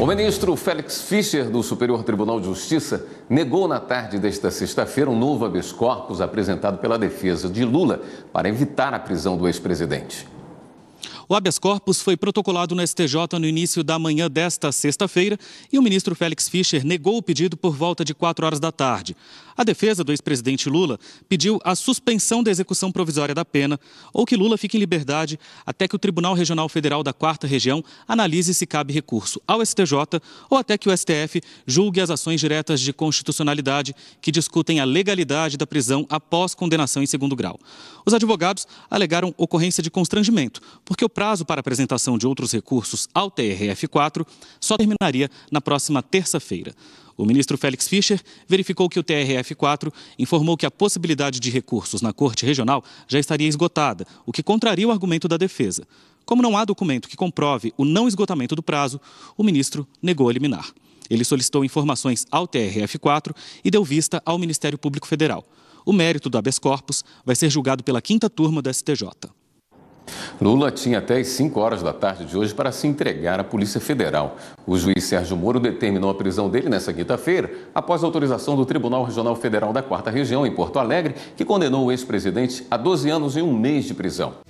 O ministro Félix Fischer, do Superior Tribunal de Justiça, negou na tarde desta sexta-feira um novo habeas corpus apresentado pela defesa de Lula para evitar a prisão do ex-presidente. O habeas corpus foi protocolado no STJ no início da manhã desta sexta-feira e o ministro Félix Fischer negou o pedido por volta de 4 horas da tarde. A defesa do ex-presidente Lula pediu a suspensão da execução provisória da pena ou que Lula fique em liberdade até que o Tribunal Regional Federal da Quarta Região analise se cabe recurso ao STJ ou até que o STF julgue as ações diretas de constitucionalidade que discutem a legalidade da prisão após condenação em segundo grau. Os advogados alegaram ocorrência de constrangimento, porque o prazo para apresentação de outros recursos ao TRF4 só terminaria na próxima terça-feira. O ministro Félix Fischer verificou que o TRF4 informou que a possibilidade de recursos na Corte Regional já estaria esgotada, o que contraria o argumento da defesa. Como não há documento que comprove o não esgotamento do prazo, o ministro negou a liminar. Ele solicitou informações ao TRF4 e deu vista ao Ministério Público Federal. O mérito do habeas corpus vai ser julgado pela quinta turma do STJ. Lula tinha até as 5 horas da tarde de hoje para se entregar à Polícia Federal. O juiz Sérgio Moro determinou a prisão dele nesta quinta-feira, após autorização do Tribunal Regional Federal da Quarta Região, em Porto Alegre, que condenou o ex-presidente a 12 anos e um mês de prisão.